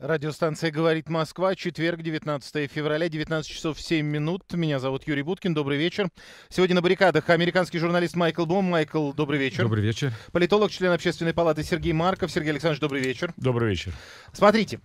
Радиостанция «Говорит Москва», четверг, 19 февраля, 19 часов 7 минут. Меня зовут Юрий Буткин, добрый вечер. Сегодня на баррикадах американский журналист Майкл Бом. Майкл, добрый вечер. Добрый вечер. Политолог, член общественной палаты Сергей Марков. Сергей Александрович, добрый вечер. Добрый вечер. Смотрите,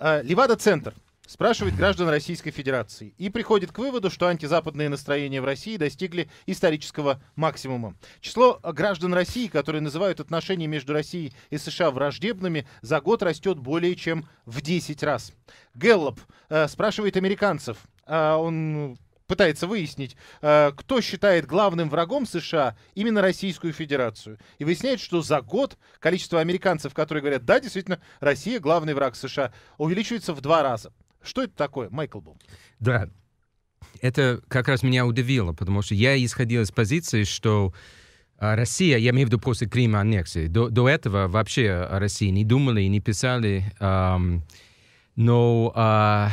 э, Левада-центр – спрашивает граждан Российской Федерации и приходит к выводу, что антизападные настроения в России достигли исторического максимума. Число граждан России, которые называют отношения между Россией и США враждебными, за год растет более чем в 10 раз. Гэллоп э, спрашивает американцев, э, он пытается выяснить, э, кто считает главным врагом США именно Российскую Федерацию. И выясняет, что за год количество американцев, которые говорят, да, действительно, Россия главный враг США, увеличивается в два раза. Что это такое, Майкл Бум? Да, это как раз меня удивило, потому что я исходил из позиции, что а, Россия, я имею в виду после Крыма аннексии, до, до этого вообще о России не думали, не писали, эм, но э,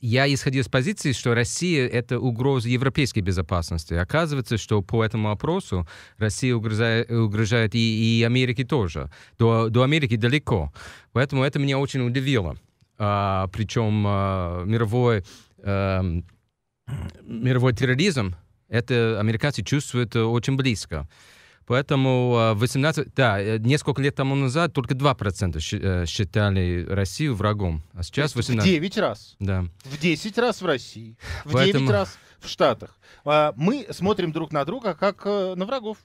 я исходил из позиции, что Россия — это угроза европейской безопасности. Оказывается, что по этому опросу Россия угрожает, угрожает и, и Америке тоже. До, до Америки далеко. Поэтому это меня очень удивило. А, причем а, мировой, а, мировой терроризм, это американцы чувствуют э, очень близко. Поэтому 18, да, э, несколько лет тому назад только 2% э, считали Россию врагом, а сейчас 18. В 9 раз. Да. В 10 раз в России, в Поэтому... 9 раз в Штатах. Мы смотрим друг на друга как на врагов.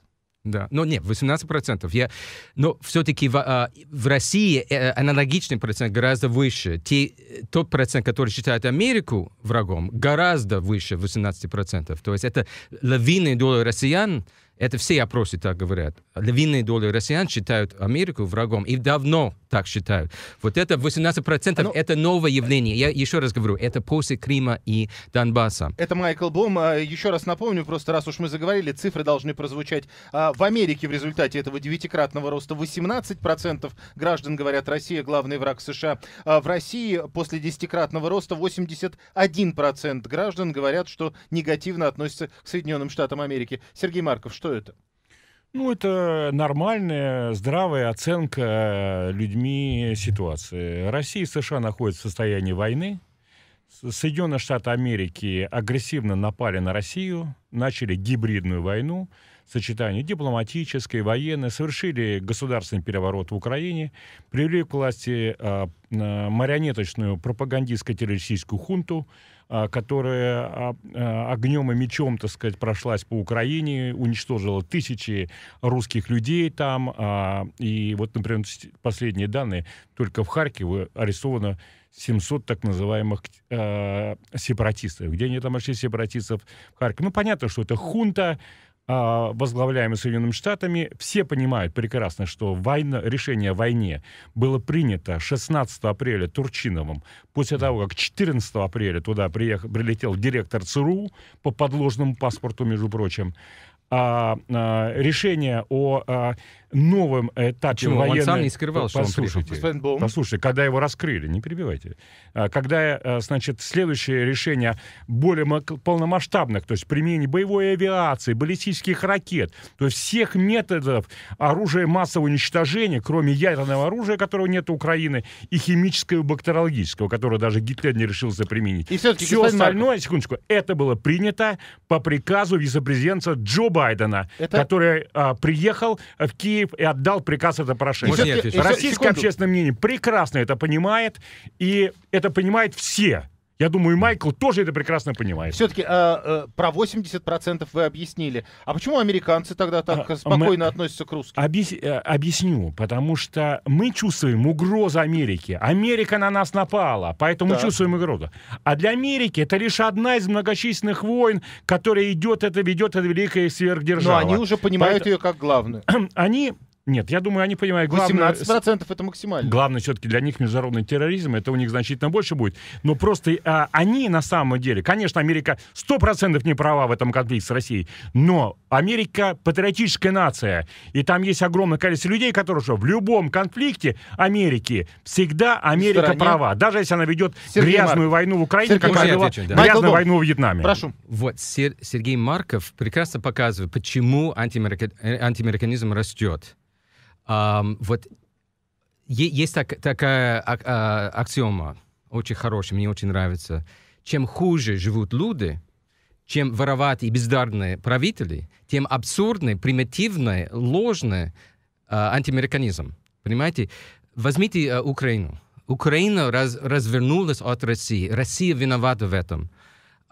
Да. Но нет, 18%. Я, но все-таки в, а, в России э, аналогичный процент гораздо выше. Те, тот процент, который считает Америку врагом, гораздо выше 18%. То есть это лавины доля россиян, это все опросы так говорят. Львиные доли россиян считают Америку врагом. И давно так считают. Вот это 18% Но... Ну, это новое явление. Я еще раз говорю, это после Крыма и Донбасса. Это Майкл Блум. А, еще раз напомню, просто раз уж мы заговорили, цифры должны прозвучать. А, в Америке в результате этого девятикратного роста 18% граждан говорят, Россия главный враг США. А в России после десятикратного роста 81% граждан говорят, что негативно относятся к Соединенным Штатам Америки. Сергей Марков, что это? Ну, это нормальная, здравая оценка э, людьми ситуации. Россия и США находятся в состоянии войны. Соединенные Штаты Америки агрессивно напали на Россию, начали гибридную войну, сочетание дипломатической, военной, совершили государственный переворот в Украине, привели к власти э, э марионеточную пропагандистско-террористическую хунту, а, которая а, а, огнем и мечом, так сказать, прошлась по Украине, уничтожила тысячи русских людей там. И вот, например, последние данные, только в Харькове арестовано 700 так называемых э, сепаратистов. Где они там нашли сепаратистов в Харькове? Ну, понятно, что это хунта, а, возглавляемый Соединенными Штатами, все понимают прекрасно, что война, решение о войне было принято 16 апреля Турчиновым, после того, как 14 апреля туда приехал, прилетел директор ЦРУ по подложному паспорту, между прочим, а, а, решение о а, новом этапе Почему? военной... Он сам не скрывал, послушайте, что он Послушайте, послушайте, когда его раскрыли, не перебивайте. А, когда, э, значит, следующее решение более полномасштабных, то есть применение боевой авиации, баллистических ракет, то есть всех методов оружия массового уничтожения, кроме ядерного оружия, которого нет у Украины, и химического, и бактериологического, которое даже Гитлер не решился применить. И все-таки, Все остальное, Марков... секундочку, это было принято по приказу вице-президента Джо Байдена, это... который а, приехал в Киев Киев и отдал приказ это прошение. Российское общественное мнение прекрасно это понимает, и это понимает все. Я думаю, Майкл тоже это прекрасно понимает. Все-таки э, а, э, про 80% вы объяснили. А почему американцы тогда так а, э, а спокойно мы... относятся к русским? Объяс... Э, объясню. Потому что мы чувствуем угрозу Америки. Америка на нас напала, поэтому да. чувствуем угрозу. А для Америки это лишь одна из многочисленных войн, которая идет, это ведет, это великая сверхдержава. Но они уже понимают поэтому... ее как главную. Они нет, я думаю, они понимают... Главное, 18% это максимально. Главное все-таки для них международный терроризм, это у них значительно больше будет. Но просто а, они на самом деле... Конечно, Америка 100% не права в этом конфликте с Россией, но Америка патриотическая нация, и там есть огромное количество людей, которые что, в любом конфликте Америки всегда Америка Стороне. права. Даже если она ведет Сергей грязную Марк... войну в Украине, Сергей как она вела да. грязную Дол. войну в Вьетнаме. Прошу. Вот Сергей Марков прекрасно показывает, почему антиамериканизм э, растет вот есть так, такая а, а, аксиома, очень хорошая, мне очень нравится. Чем хуже живут люди, чем вороватые и бездарные правители, тем абсурдный, примитивный, ложный э, антиамериканизм. Понимаете? Возьмите э, Украину. Украина раз, развернулась от России. Россия виновата в этом.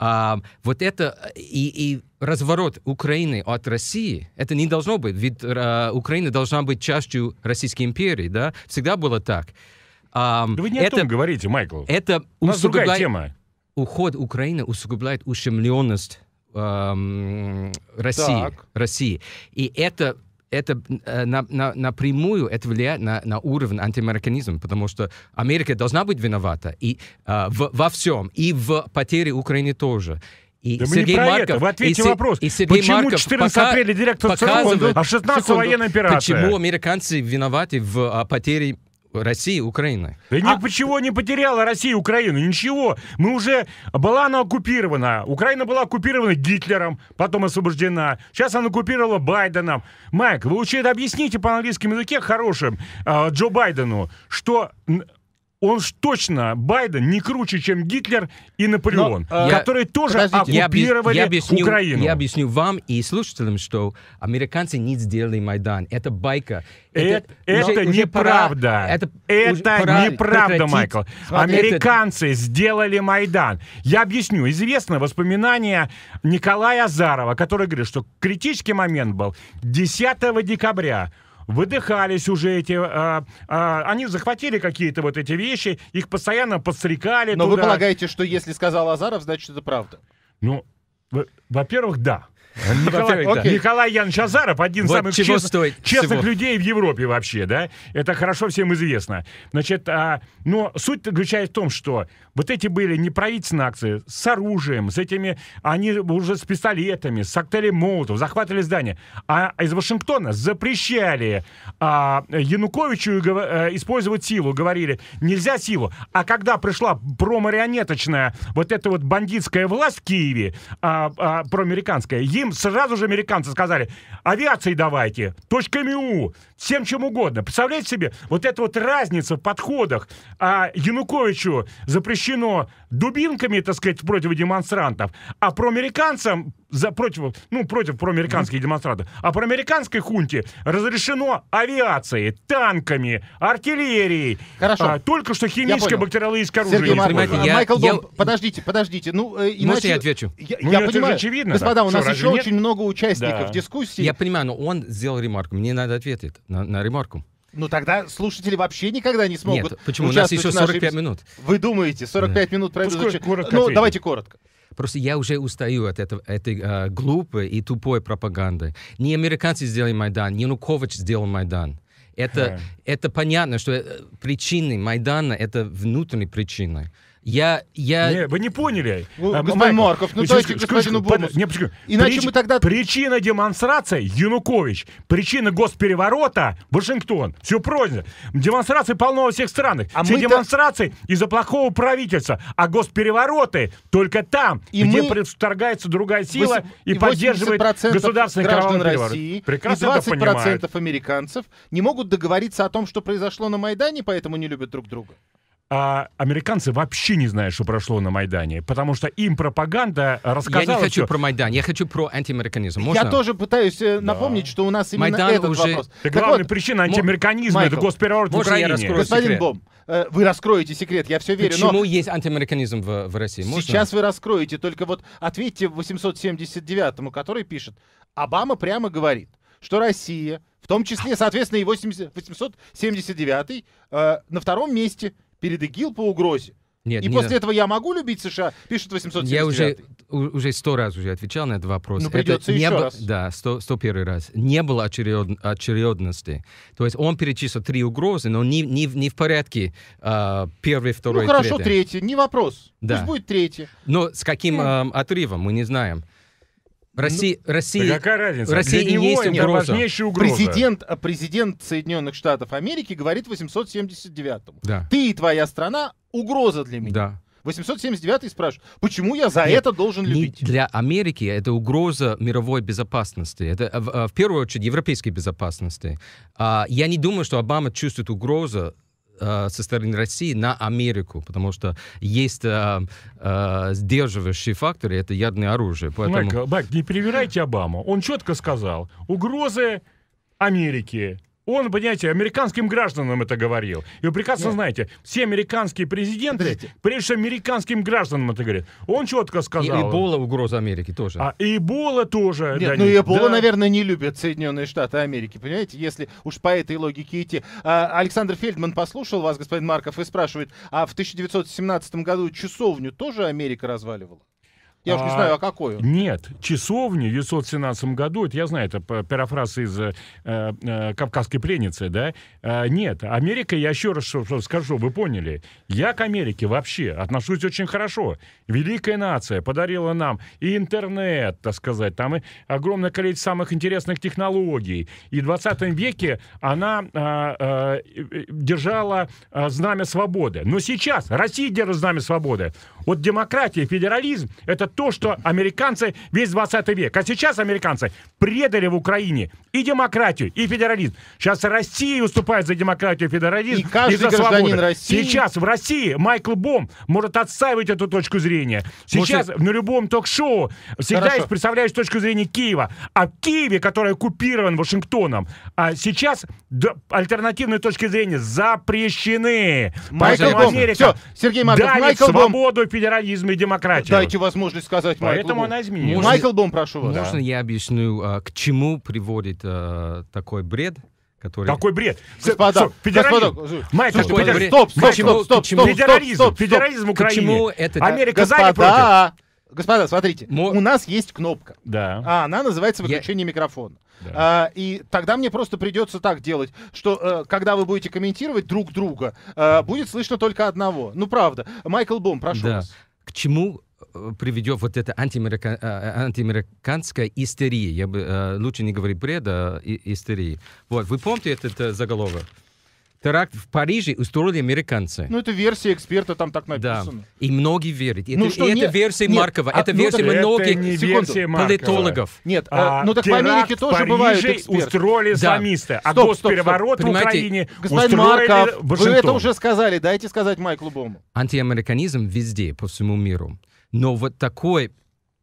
А, вот это и, и разворот Украины от России, это не должно быть, ведь а, Украина должна быть частью Российской империи, да? Всегда было так. А, да вы не это, о том говорите, Майкл. Это У нас усугубляет... другая тема. Уход Украины усугубляет ущемленность эм, России, так. России. И это это э, на, на, напрямую это влияет на, на уровень антиамериканизма, потому что Америка должна быть виновата и э, в, во всем, и в потере Украины тоже. И да Сергей мы не про Марков, это. Вы ответьте и, вопрос. И Сергей почему Марков 14 апреля директор ЦРУ, а 16 секунду, военная операция? Почему американцы виноваты в а, потере России, Украины. Да а... ничего не потеряла Россия Украина. ничего. Мы уже... Была она оккупирована. Украина была оккупирована Гитлером, потом освобождена. Сейчас она оккупировала Байденом. Майк, вы лучше это объясните по английскому языке хорошим э, Джо Байдену, что он ж точно, Байден, не круче, чем Гитлер и Наполеон, Но, э, я, которые тоже оккупировали я объясню, Украину. Я объясню вам и слушателям, что американцы не сделали Майдан. Это байка. Э, это, это, это неправда. это это неправда, Майкл. американцы это... сделали Майдан. Я объясню. Известно воспоминание Николая Азарова, который говорит, что критический момент был 10 декабря выдыхались уже эти... А, а, они захватили какие-то вот эти вещи, их постоянно подстрекали Но туда. вы полагаете, что если сказал Азаров, значит, это правда? Ну, во-первых, да. Николай, да. Янович Азаров один из самых честных людей в Европе вообще, да? Это хорошо всем известно. Значит, а, но суть заключается в том, что вот эти были не правительственные акции с оружием, с этими, они уже с пистолетами, с коктейлем Молотов, захватывали здание. А из Вашингтона запрещали а, Януковичу э, использовать силу. Говорили, нельзя силу. А когда пришла промарионеточная вот эта вот бандитская власть в Киеве, а, а, им сразу же американцы сказали, авиации давайте, точками У, всем чем угодно. Представляете себе, вот эта вот разница в подходах. А Януковичу запрещено дубинками, так сказать, против демонстрантов, а про проамериканцам за против, ну, против проамериканских демонстрантов. А проамериканской хунте разрешено авиацией, танками, артиллерией. Хорошо. А, только что химическое бактериологическое оружие. Сергей Маркович, я, а, Майкл я... Дом, подождите, подождите. Ну, э, иначе... Можно я отвечу? Я, ну, я понимаю. очевидно. Господа, у нас еще нет? очень много участников да. дискуссии. Я понимаю, но он сделал ремарку. Мне надо ответить на, на ремарку. Ну тогда слушатели вообще никогда не смогут. Нет, почему? У нас еще 45 нашей... минут. Вы думаете, 45 да. минут проведут? Ну, давайте коротко. Просто я уже устаю от этого, этой э, глупой и тупой пропаганды. Не американцы сделали Майдан, не Янукович сделал Майдан. Это, хм. это понятно, что э, причины Майдана — это внутренние причины. Я, я... Не, вы не поняли. А, ну, а, господин Марков, ну дайте господину Бомусу. Не, почему? Иначе Прич... мы тогда... Причина демонстрации Янукович. Причина госпереворота Вашингтон. Все пройдено. Демонстрации полно во всех странах. А Все демонстрации из-за плохого правительства. А госперевороты только там, и где мы... вторгается другая сила 8... и поддерживает государственный кровавый переворот. России Прекрасно и 20% это американцев не могут договориться о том, что произошло на Майдане, поэтому не любят друг друга а американцы вообще не знают, что прошло на Майдане, потому что им пропаганда рассказала... Я не хочу что... про Майдан, я хочу про антиамериканизм. Можно? Я тоже пытаюсь э, да. напомнить, что у нас именно Майдан этот уже... вопрос. Так главная вот, причина антиамериканизма — это госпереворот в Украине. Господин Бом, э, вы раскроете секрет, я все верю. Почему но... есть антиамериканизм в, в России? Можно? Сейчас вы раскроете, только вот ответьте 879-му, который пишет, Обама прямо говорит, что Россия, в том числе, соответственно, и 80, 879 э, на втором месте — перед ИГИЛ по угрозе. Нет, и не после на... этого я могу любить США? Пишет 879. Я уже уже сто раз уже отвечал на этот вопрос. Ну, придется это еще не б... раз. Да, сто, первый раз. Не было очеред... очередности. То есть он перечислил три угрозы, но не, не, не в порядке а, первый, второй, Ну хорошо, третий. не вопрос. Да. Пусть будет третий. Но с каким э, отрывом, мы не знаем. Россия, ну, Россия, да какая разница? Россия Для него есть нет, угроза. важнейшая угроза. Президент, а президент Соединенных Штатов Америки говорит 879-му. Да. Ты и твоя страна угроза для меня. Да. 879 спрашивает, почему я за Нет, это должен любить? Для Америки это угроза мировой безопасности. Это в, в первую очередь европейской безопасности. А, я не думаю, что Обама чувствует угрозу Э, со стороны России на Америку, потому что есть э, э, сдерживающие факторы, это ядерное оружие. Поэтому... Майк, Майк, не перевирайте Обаму. Он четко сказал, угрозы Америки он, понимаете, американским гражданам это говорил. И вы прекрасно Нет. знаете, все американские президенты, Подождите. прежде всего американским гражданам это говорит. Он четко сказал. И Эбола угроза Америки тоже. А Эбола тоже. Нет, да, ну Эбола, да. наверное, не любят Соединенные Штаты Америки, понимаете? Если уж по этой логике идти. А, Александр Фельдман послушал вас, господин Марков, и спрашивает, а в 1917 году часовню тоже Америка разваливала? Я а, уж не а, знаю, а какое. Нет, часовню в 917 году, это я знаю, это парафраз из э, э, э, «Кавказской пленницы», да? Э, нет, Америка, я еще раз скажу, вы поняли, я к Америке вообще отношусь очень хорошо. Великая нация подарила нам и интернет, так сказать, там и огромное количество самых интересных технологий. И в 20 веке она а, э, э, держала э, знамя свободы. Но сейчас Россия держит знамя свободы. Вот демократия, федерализм – это то, что американцы весь 20 век. А сейчас американцы предали в Украине и демократию, и федерализм. Сейчас Россия уступает за демократию и федерализм, и, каждый и за свободу. России... Сейчас в России Майкл Бом может отстаивать эту точку зрения. Сейчас Может... на любом ток-шоу всегда есть представляешь точку зрения Киева. А в Киеве, который оккупирован Вашингтоном, а сейчас альтернативные точки зрения запрещены. Майкл Бом. Америка Все, Сергей Марков, давит Майкл свободу Бом федерализма и демократию. Дайте возможность сказать Поэтому Майклу Поэтому она изменилась. Можно... Майкл Бом, прошу вас. Можно да. я объясню, а, к чему приводит а, такой бред? который... Какой бред! Господа, федерализм! Господа, Майкл, что, федер... стоп, Стоп, стоп, стоп, стоп, стоп, стоп, стоп, федерализм, стоп, стоп, федерализм Украины. Почему это Америка господа, за или против? Господа, смотрите, Мо... у нас есть кнопка. Да. А она называется выключение Я... микрофона. Да. А, и тогда мне просто придется так делать, что э, когда вы будете комментировать друг друга, э, будет слышно только одного. Ну правда. Майкл Бом, прошу да. вас. К чему э, приведет вот эта антиамерика... Э, э, антиамериканская истерия. Я бы э, лучше не говорить бреда, истерии. Вот, вы помните этот э, заголовок? Теракт в Париже устроили американцы. Ну, это версия эксперта, там так написано. Да. И многие верят. Ну это, ну, что, и это версия нет, Маркова, а, это ну, версия это многих не секунду, версия политологов. Нет, а, а, ну так в Америке тоже бывают эксперты. устроили да. а стоп, стоп, госпереворот стоп. в Украине Господин устроили Марков, Вашингтон. вы это уже сказали, дайте сказать Майклу Бому. Антиамериканизм везде, по всему миру. Но вот такой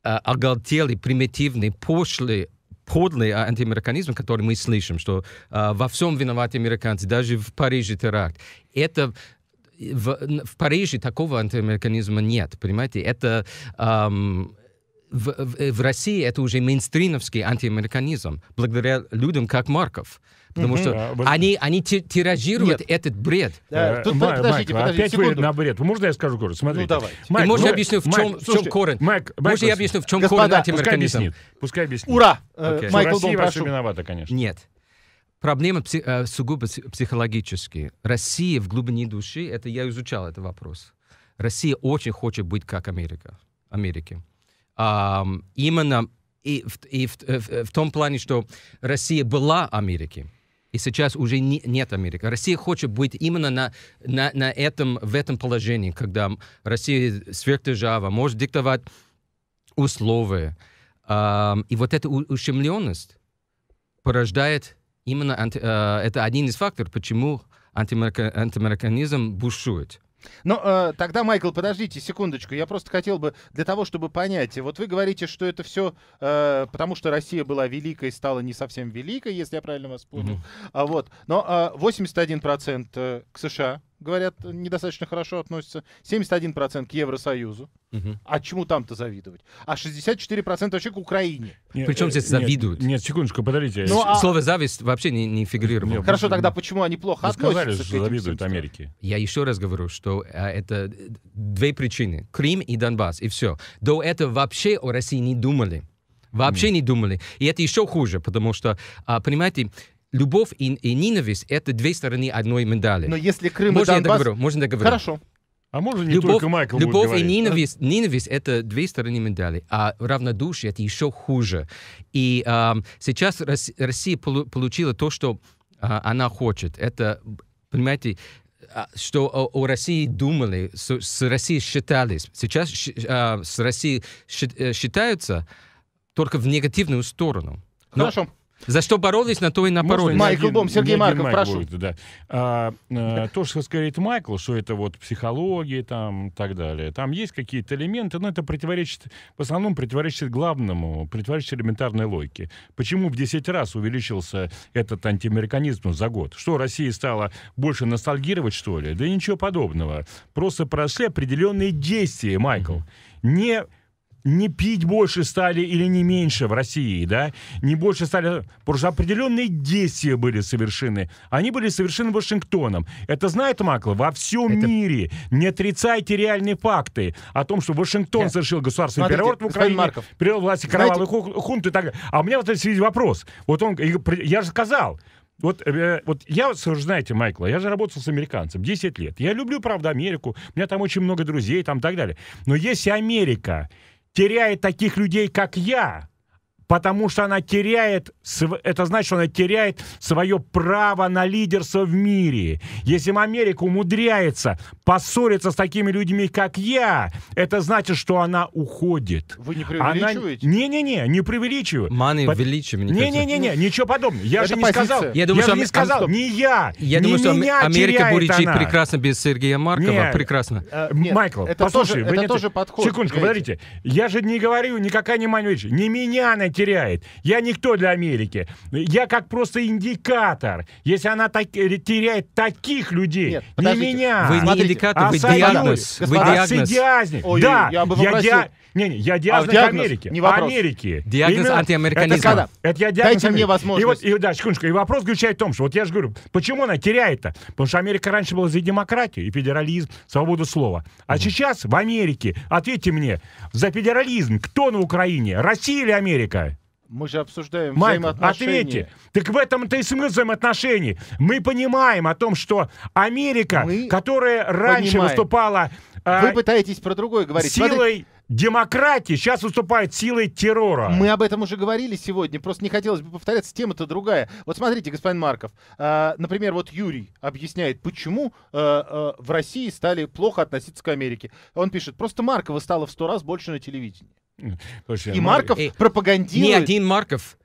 э, оголтелый, примитивный, пошлый подлый а, антиамериканизм, который мы слышим, что э, во всем виноваты американцы, даже в Париже теракт. Это в, в Париже такого антиамериканизма нет, понимаете? Это эм, в, в, в России это уже мейнстриновский антиамериканизм, благодаря людям, как Марков. Потому что они, они тиражируют Нет. этот бред. Да. Тут, э, Майк, подождите, Майк, подождите, опять секунду. вы на бред. Можно я скажу коротко? Ну, Смотрите. Ну, давай. Майк, И, я объясню, в чем, Майк, в чем слушайте, корень? Майк, Майк, может, я объясню, в чем господа, корень антиамериканизма? Пускай объяснит. Пускай объяснит. Ура! Okay. Майкл Россия Дом, прошу. виновата, конечно. Нет. Проблема пси- э, сугубо психологические. Россия в глубине души, это я изучал этот вопрос. Россия очень хочет быть как Америка. Америки. А, именно и, в, и в, э, в, в том плане, что Россия была Америкой и сейчас уже не, нет Америки. Россия хочет быть именно на, на, на этом, в этом положении, когда Россия сверхдержава, может диктовать условия. Um, и вот эта ущемленность порождает именно анти, uh, это один из факторов, почему антиамериканизм бушует. Но ну, э, тогда, Майкл, подождите секундочку. Я просто хотел бы для того, чтобы понять. Вот вы говорите, что это все э, потому, что Россия была великой, стала не совсем великой, если я правильно вас понял. Mm-hmm. А вот. Но э, 81% э, к США, говорят, недостаточно хорошо относятся. 71% к Евросоюзу. Угу. А чему там-то завидовать? А 64% вообще к Украине. Э, нет, Причем здесь завидуют? Нет, нет секундочку, подождите. Ну, а... Слово «зависть» вообще не, не фигурировало. Нет, Хорошо, ну, тогда ну, почему они плохо Вы относятся сказали, что завидуют Америке. Я еще раз говорю, что а, это две причины. Крым и Донбасс, и все. До этого вообще о России не думали. Вообще mm. не думали. И это еще хуже, потому что, а, понимаете, любовь и, и ненависть — это две стороны одной медали. Но если Крым можно и Донбасс... Я договорю, можно я договорю? Хорошо. А можно не любовь, только Майкл Любовь будет и ненависть, ненависть — это две стороны медали, а равнодушие — это еще хуже. И э, сейчас Россия получила то, что э, она хочет. Это, понимаете, а, что о, о России думали, с, с Россией считались. Сейчас э, с Россией э, считаются только в негативную сторону. Но, Хорошо. За что боролись, на то и напоролись. Майкл Бом Дом, Сергей Марков, Майк прошу. Будет, да. а, а, то, что говорит Майкл, что это вот психология там и так далее. Там есть какие-то элементы, но это противоречит, в основном противоречит главному, противоречит элементарной логике. Почему в 10 раз увеличился этот антиамериканизм за год? Что, Россия стала больше ностальгировать, что ли? Да ничего подобного. Просто прошли определенные действия, Майкл. Не не пить больше стали или не меньше в России, да, не больше стали, потому что определенные действия были совершены. Они были совершены Вашингтоном. Это знает Макла во всем Это... мире. Не отрицайте реальные факты о том, что Вашингтон Нет. совершил государственный Смотрите, переворот в Украине, Марков. перевел власти кровавых Знаете... хунт и так далее. А у меня вот в связи вопрос. Вот он, я же сказал, вот, э, вот я, знаете, Майкла, я же работал с американцем 10 лет. Я люблю, правда, Америку. У меня там очень много друзей там, так далее. Но если Америка теряет таких людей, как я, потому что она теряет, это значит, что она теряет свое право на лидерство в мире. Если Америка умудряется поссориться с такими людьми, как я, это значит, что она уходит. Вы не преувеличиваете? Не-не-не, она... не преувеличиваю. Маны По... величием. не не не ничего подобного. Я это же не позиция. сказал. Я, думаю, я что не сказал, а... не я, я не думаю, что меня Америка буричит она. прекрасно без Сергея Маркова. Нет. Прекрасно. А, нет, Майкл, это послушай. Тоже, это не... тоже подход. Секундочку, подождите. Я же не говорю, никакая не Маневич, не меня она теряет. Я никто для Америки. Я как просто индикатор. Если она так, э, теряет таких людей, Нет, не меня. Вы не Смотрите, индикатор, а вы диагноз. Вы диагноз. Ой, да, я, бы я, не, не, я диагноз, а, диагноз Америки. Не вопрос. Америки. Диагноз Именно... антиамериканизма. Это, это я диагноз Дайте Америки. мне возможность. И, вот, и, да, секундочку. И вопрос заключает в том, что вот я же говорю, почему она теряет-то? Потому что Америка раньше была за демократию и федерализм, свободу слова. А mm. сейчас в Америке, ответьте мне, за федерализм кто на Украине? Россия или Америка? Мы же обсуждаем Майк, взаимоотношения. ответьте. Так в этом-то и смысл взаимоотношений. Мы понимаем о том, что Америка, Мы которая раньше понимаем. выступала э, Вы пытаетесь про другое говорить. силой Смотри- демократии, сейчас выступает силой террора. Мы об этом уже говорили сегодня, просто не хотелось бы повторяться, тема-то другая. Вот смотрите, господин Марков, э, например, вот Юрий объясняет, почему э, э, в России стали плохо относиться к Америке. Он пишет, просто Маркова стало в сто раз больше на телевидении. Слушай, и Марков э, пропагандирует... Не один Марков.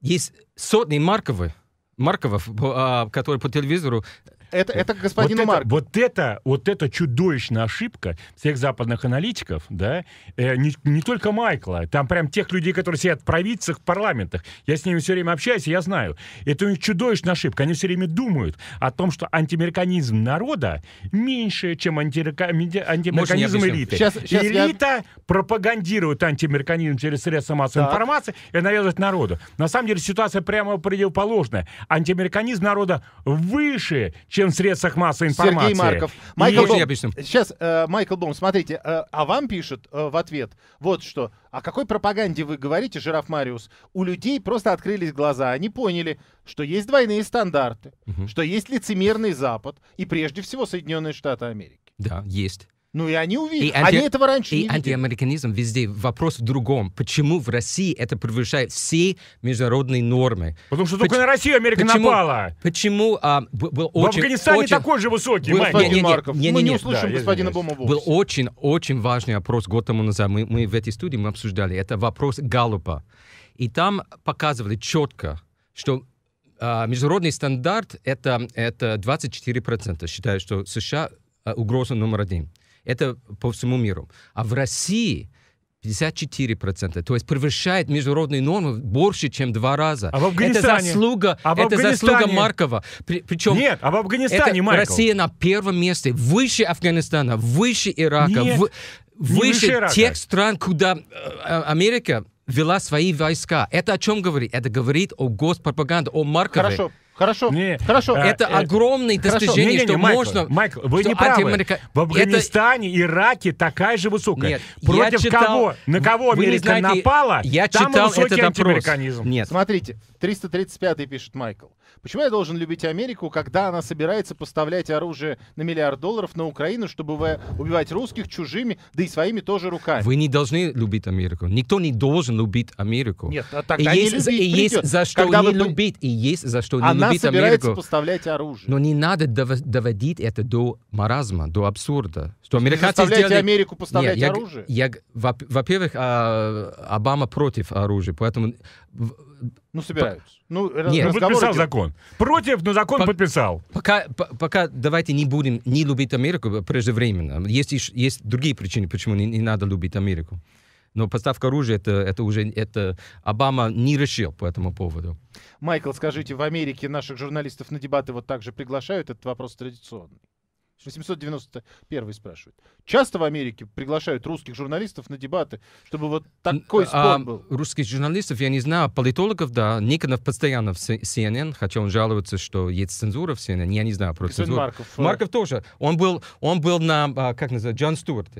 Есть сотни Марковы. Марковов, а, которые по телевизору это, э, это господин вот Марк. Это, вот это, вот это чудовищная ошибка всех западных аналитиков, да, э, не, не только Майкла, там прям тех людей, которые сидят в правительствах, в парламентах. Я с ними все время общаюсь, я знаю. Это у них чудовищная ошибка. Они все время думают о том, что антиамериканизм народа меньше, чем антиамериканизм элиты. Сейчас, сейчас Элита я... пропагандирует антиамериканизм через средства массовой так. информации и навязывает народу. На самом деле ситуация прямо противоположная. Антиамериканизм народа выше, чем чем в средствах массовой информации. Сергей Марков. Майкл Бом... Сейчас, э, Майкл Бом, смотрите, э, а вам пишет э, в ответ вот что. О какой пропаганде вы говорите, Жираф Мариус? У людей просто открылись глаза. Они поняли, что есть двойные стандарты, угу. что есть лицемерный Запад и прежде всего Соединенные Штаты Америки. Да, есть. Ну и они увидели. И анти... Они этого раньше и не антиамериканизм везде. Вопрос в другом. Почему в России это превышает все международные нормы? Потому что Поч... только на Россию Америка почему... напала. Почему а, был очень... В Афганистане очень... такой же высокий, был... не, не, Не, не, не, мы не, услышим да, господина Бома Был очень-очень важный опрос год тому назад. Мы, мы в этой студии мы обсуждали. Это вопрос Галупа. И там показывали четко, что а, международный стандарт это, это 24%. Считаю, что США а, угроза номер один. Это по всему миру. А в России 54%. То есть превышает международные нормы больше, чем два раза. А в Афганистане? Это заслуга, а в это заслуга Маркова. При, причем Нет, а в Афганистане, это Майкл? Россия на первом месте, выше Афганистана, выше Ирака, Нет, в, выше, выше тех стран, куда э, э, Америка вела свои войска. Это о чем говорит? Это говорит о госпропаганде, о Маркове. Хорошо. Хорошо, не, хорошо. А, это э, огромное достижение, не, не, не, что Майкл, можно... Майкл, вы что не правы. Антиамерика... В Афганистане, это... Ираке такая же высокая. Нет, Против читал... кого? На кого вы Америка знаете, напала? Я читал там этот американизм. Нет. Смотрите, 335 пишет Майкл. Почему я должен любить Америку, когда она собирается поставлять оружие на миллиард долларов на Украину, чтобы убивать русских чужими, да и своими тоже руками? Вы не должны любить Америку. Никто не должен любить Америку. Нет, а тогда и не есть, любить и придет. есть за что не вы... любить, и есть за что она не любить Америку. Она собирается поставлять оружие. Но не надо доводить это до маразма, до абсурда. Что американцы заставляете сделали... Америку поставлять Нет, я, оружие? Я, во-первых, а, Обама против оружия, поэтому ну, собираются. Ну, Нет. Ну, подписал закон. Против, но закон по- подписал. Пока, по- пока давайте не будем не любить Америку преждевременно. Есть, есть другие причины, почему не, не надо любить Америку. Но поставка оружия это, это уже это Обама не решил по этому поводу. Майкл, скажите, в Америке наших журналистов на дебаты вот так же приглашают? Этот вопрос традиционный. 791 спрашивает. Часто в Америке приглашают русских журналистов на дебаты, чтобы вот такой а, спор а, был? Русских журналистов, я не знаю, а политологов, да. Никонов постоянно в CNN, хотя он жалуется, что есть цензура в CNN. Я не знаю про И цензуру. Марков. Э, Марков тоже. Он был, он был на, а, как называется, Джон Стюарт.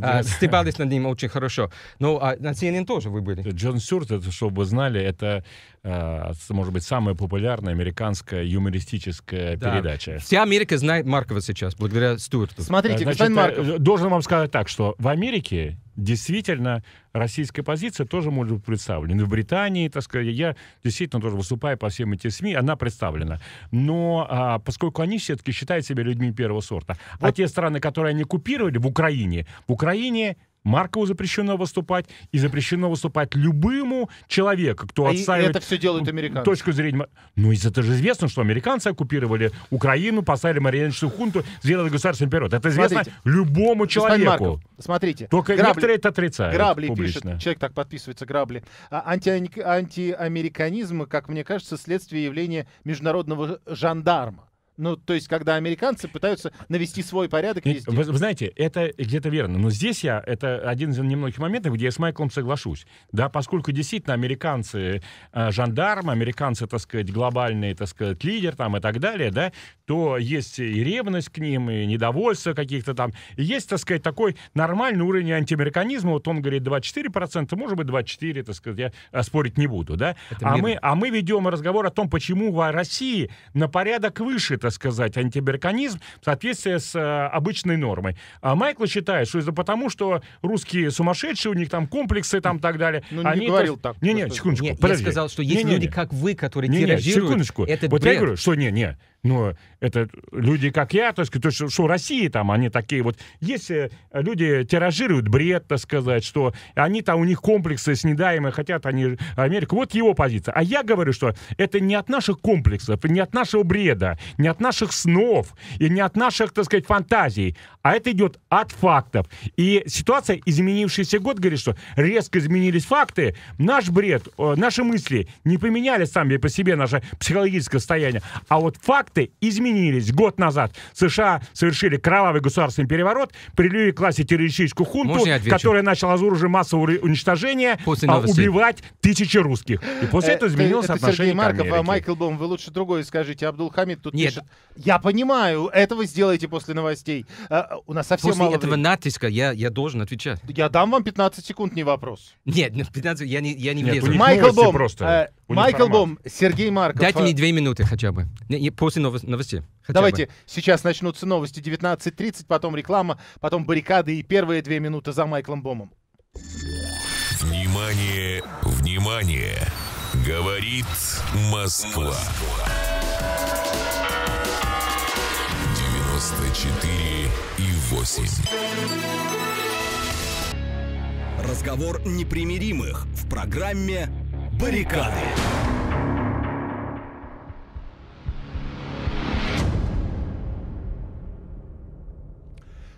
А, стебались над ним очень хорошо. Ну, а на CNN тоже вы были. Э, Джон Сюрт, это, чтобы вы знали, это, а, может быть, самая популярная американская юмористическая да. передача. Вся Америка знает Маркова сейчас, благодаря Стюарту. Смотрите, э, Значит, господин э, Марков. Должен вам сказать так, что в Америке действительно российская позиция тоже может быть представлена. И в Британии, так сказать, я действительно тоже выступаю по всем этим СМИ, она представлена. Но а, поскольку они все-таки считают себя людьми первого сорта, а вот. а те страны, которые они купировали в Украине, в Украине Маркову запрещено выступать, и запрещено выступать любому человеку, кто а отстаивает... это все делают американцы. Точку зрения... Ну, это же известно, что американцы оккупировали Украину, поставили марионеточную хунту, сделали государственный период. Это известно смотрите, любому человеку. Марков, смотрите. Только грабли, некоторые это отрицают Грабли публично. пишет, человек так подписывается, грабли. А, анти, антиамериканизм, как мне кажется, следствие явления международного жандарма. Ну, то есть, когда американцы пытаются навести свой порядок везде. Вы, вы знаете, это где-то верно. Но здесь я, это один из немногих моментов, где я с Майклом соглашусь. Да, поскольку действительно американцы э, жандармы, американцы, так сказать, глобальные, так сказать, лидер там и так далее, да, то есть и ревность к ним, и недовольство каких-то там. И есть, так сказать, такой нормальный уровень антиамериканизма. Вот он говорит 24%, может быть, 24, так сказать, я э, спорить не буду, да. а мы, а мы ведем разговор о том, почему в России на порядок выше, так так сказать, антиберканизм в соответствии с э, обычной нормой. А Майкл считает, что это потому, что русские сумасшедшие, у них там комплексы там так далее. Ну, они не говорил так. Не-не, секундочку, не, подожди. Я сказал, что есть не, не, люди, не. как вы, которые не, тиражируют секундочку. этот Вот бред. я говорю, что не-не, но ну, это люди, как я, то есть, то есть что России там, они такие вот, если э, люди тиражируют бред, так сказать, что они там, у них комплексы снедаемые, хотят они Америку, вот его позиция. А я говорю, что это не от наших комплексов, не от нашего бреда, не от наших снов, и не от наших, так сказать, фантазий, а это идет от фактов. И ситуация, изменившийся год, говорит, что резко изменились факты, наш бред, наши мысли не поменяли сами по себе наше психологическое состояние, а вот факт факты изменились. Год назад США совершили кровавый государственный переворот, привели к власти террористическую хунту, которая начала оружие массового уничтожения а, убивать тысячи русских. И после э, этого изменилось это, это отношение Сергей Марков, к а Майкл Бом, вы лучше другое скажите. Абдулхамид, тут Нет. пишет. Я понимаю, этого сделаете после новостей. А, у нас совсем после мало этого времени. натиска я, я должен отвечать. Я дам вам 15 секунд, не вопрос. Нет, 15 ну, я не, я не Нет, влезу. Майкл Бом, просто. Э, Майкл Бом, Сергей Марков. Дайте мне э, две минуты хотя бы. Не, не, после новос новостей. Хотя Давайте бы. сейчас начнутся новости 19.30, потом реклама, потом баррикады и первые две минуты за Майклом Бомом. Внимание, внимание! Говорит Москва. 94 и 8. Разговор непримиримых в программе «Баррикады».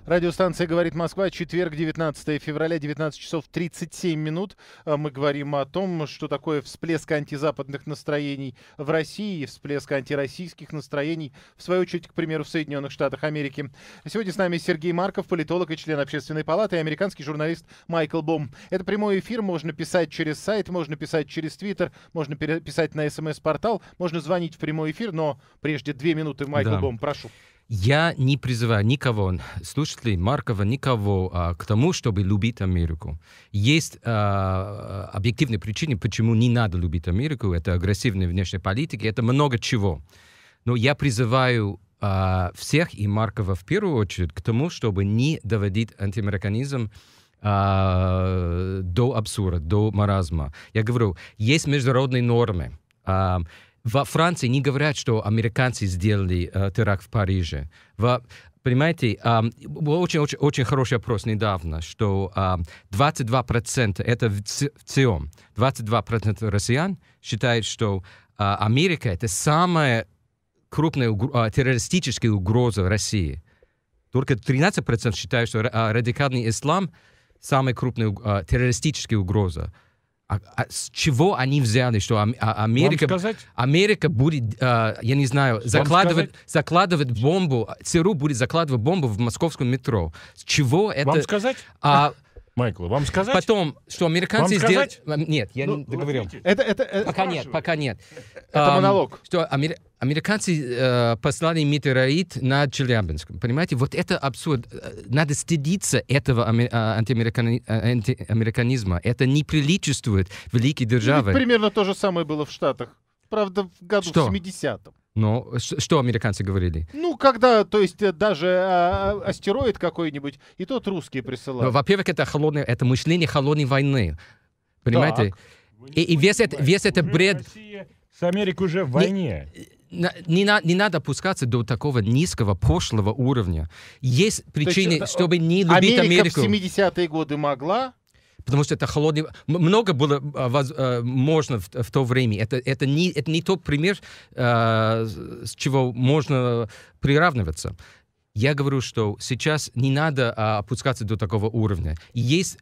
Радиостанция «Говорит Москва», четверг, 19 февраля, 19 часов 37 минут. А мы говорим о том, что такое всплеск антизападных настроений в России, всплеск антироссийских настроений, в свою очередь, к примеру, в Соединенных Штатах Америки. Сегодня с нами Сергей Марков, политолог и член Общественной палаты, и американский журналист Майкл Бом. Это прямой эфир, можно писать через сайт, можно писать через Твиттер, можно писать на СМС-портал, можно звонить в прямой эфир, но прежде две минуты, Майкл да. Бом, прошу. Я не призываю никого, слушателей Маркова, никого а, к тому, чтобы любить Америку. Есть а, объективные причины, почему не надо любить Америку. Это агрессивная внешняя политика, это много чего. Но я призываю а, всех, и Маркова в первую очередь, к тому, чтобы не доводить антиамериканизм а, до абсурда, до маразма. Я говорю, есть международные нормы. А, во Франции не говорят, что американцы сделали э, теракт в Париже. Во, понимаете, э, был очень, очень, очень хороший опрос недавно, что э, а, 22% это в целом, 22% россиян считают, что э, Америка это самая крупная угр- э, террористическая угроза России. Только 13% считают, что радикальный ислам самая крупная э, террористическая угроза. А, а с чего они взяли, что а, Америка, Америка будет, а, я не знаю, закладывать, закладывать бомбу, ЦРУ будет закладывать бомбу в московском метро. С чего это? Вам сказать? А, Майкл, вам сказать? Потом, что американцы сделали... Нет, я ну, не договорил. Это, это, это, пока хорошо. нет, пока нет. Это um, монолог. Что Америка... Американцы э, послали метеорит на Челябинск. Понимаете, вот это абсурд. Э, надо стыдиться этого э, э, антиамериканизма. Это не приличествует великой державе. Ведь примерно то же самое было в Штатах. Правда, в году Что? 70-м. Но ну, что американцы говорили? Ну, когда, то есть даже а, астероид какой-нибудь, и тот русские присылают. Ну, во-первых, это, холодное, это мышление холодной войны. Понимаете? Так. И, и весь, это, весь это бред... Россия с Америкой уже в войне. Не, не, на, не надо опускаться до такого низкого прошлого уровня. Есть причины, есть, чтобы не э, любить Америка Америку. в 70-е годы могла, потому что это холодный... Много было э, воз... Э, можно в, в то время. Это, это, не, это не тот пример, с чего можно приравниваться. Я говорю, что сейчас не надо а, опускаться до такого уровня. Есть,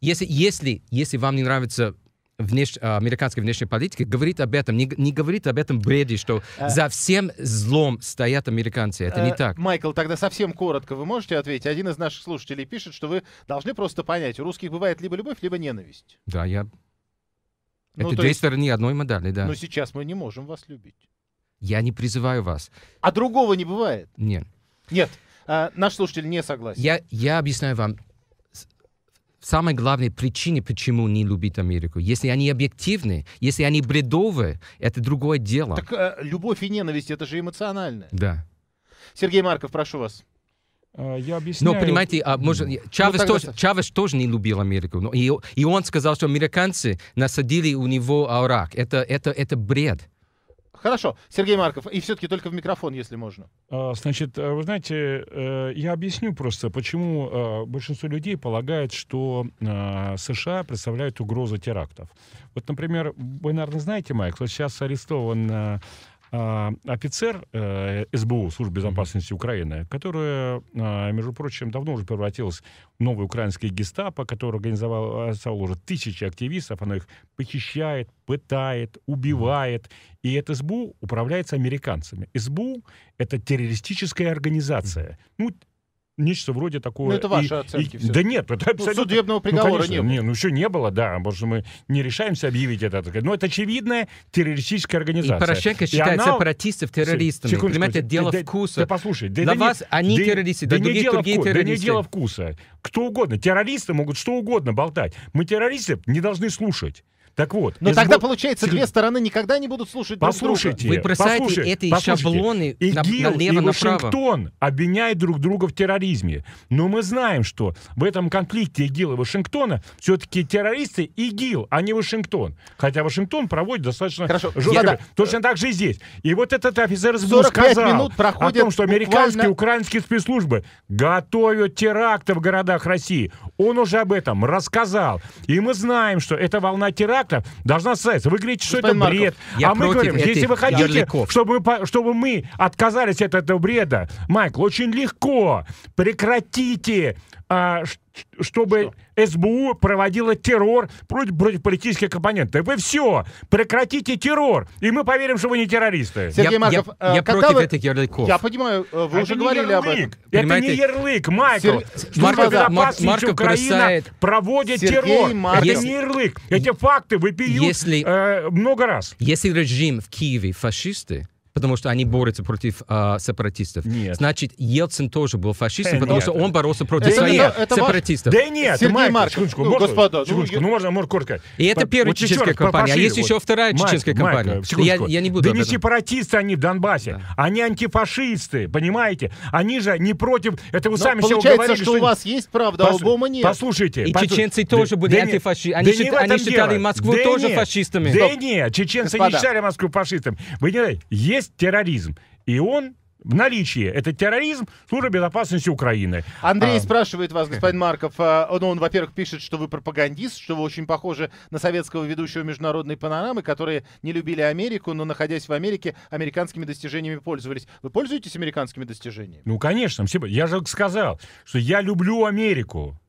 Если, если, если вам не нравится внеш... А, американской внешней политики говорит об этом, не, не говорит об этом бреде, что а... за всем злом стоят американцы. Это а, не так. Майкл, тогда совсем коротко вы можете ответить? Один из наших слушателей пишет, что вы должны просто понять, у русских бывает либо любовь, либо ненависть. Да, я... Ну, Это две есть... стороны одной модали, да. Но сейчас мы не можем вас любить. Я не призываю вас. А другого не бывает? Нет. Нет. А, наш слушатель не согласен. Я, я объясняю вам самой главной причине, почему не любит Америку. Если они объективны, если они бредовые, это другое дело. Так э, любовь и ненависть это же эмоционально. Да. Сергей Марков, прошу вас. Э, я объясняю. Но понимаете, а, может, ну, Чавес, ну, тоже, Чавес тоже не любил Америку. Но и, и он сказал, что американцы насадили у него рак. Это, это, это бред. Хорошо, Сергей Марков, и все-таки только в микрофон, если можно. А, значит, э, вы знаете, э, я объясню просто, почему э, большинство людей полагает, что США представляют угрозу терактов. Вот, например, вы, наверное, знаете, Майкл сейчас арестован э, офицер э, СБУ, Службы безопасности Украины, которая, э, между прочим, давно уже превратилась в новый украинский гестапо, который организовал уже тысячи активистов, она их похищает, пытает, убивает. И это СБУ управляется американцами. СБУ — это террористическая организация. Ну, нечто вроде такого. Ну, это ваши и, оценки. И, все. Да нет, это ну, абсолютно... Ну, судебного приговора ну, конечно, не было. Не, ну, еще не было, да. Может, мы не решаемся объявить это. Но это очевидная террористическая организация. И Порошенко считает и сепаратистов террористами. Секундочку, Понимаете, это дело да, вкуса. Да, да послушай. Да, Для да, вас они да, террористы, для да, других, дело другие вку... террористы. Да не дело вкуса. Кто угодно. Террористы могут что угодно болтать. Мы террористы не должны слушать. Так вот. Но тогда, получается, две стороны никогда не будут слушать послушайте, друг друга. Вы бросаете послушайте, эти послушайте. шаблоны и ГИЛ, налево, и Вашингтон направо. обвиняют друг друга в терроризме. Но мы знаем, что в этом конфликте ИГИЛ и Вашингтона все-таки террористы ИГИЛ, а не Вашингтон. Хотя Вашингтон проводит достаточно Хорошо. жестко. Я... Точно так же и здесь. И вот этот офицер СБУ сказал минут о том, что американские буквально... украинские спецслужбы готовят теракты в городах России. Он уже об этом рассказал. И мы знаем, что эта волна терактов дата должна состояться. Вы говорите, что Господин это бред. Марков, а мы говорим, если вы хотите, ярлыков. чтобы, чтобы мы отказались от этого бреда, Майкл, очень легко. Прекратите а, чтобы что? СБУ проводила террор против, против политических оппонентов. Вы все, прекратите террор, и мы поверим, что вы не террористы. Сергей я, Марков, я, я а, против вы... этих ярлыков. Я понимаю, э, вы это уже говорили ярлык. об этом. Это Понимаете? не ярлык, Майкл. Сер... Марков, да. Марков Украина бросает... проводит Сергей террор. Марков. Это не ярлык. Эти факты выпьют Если... э, много раз. Если режим в Киеве фашисты, потому что они борются против э, сепаратистов. Нет. Значит, Ельцин тоже был фашистом, э, потому нет. что он боролся против да своих это, сепаратистов. Да нет, Сергей Майк, ну, ну, ну, можно, господа, секундочку, ну, можно, можно коротко. И это первая вот чеченская компания, а есть вот. еще вторая Майк, чеченская компания. Майк, я, я не буду Да не сепаратисты они в Донбассе, да. они антифашисты, понимаете? Они же не против, это вы Но сами себе говорили. Получается, что у вас есть правда, а у Бома нет. Послушайте. И чеченцы тоже были антифашистами. Они считали Москву тоже фашистами. Да нет, чеченцы не считали Москву фашистами. Вы не знаете, есть есть терроризм. И он в наличии. Это терроризм, служба безопасности Украины. Андрей а... спрашивает вас, господин Марков. ну, он, во-первых, пишет, что вы пропагандист, что вы очень похожи на советского ведущего международной панорамы, которые не любили Америку, но, находясь в Америке, американскими достижениями пользовались. Вы пользуетесь американскими достижениями? Ну, конечно. Я же сказал, что я люблю Америку.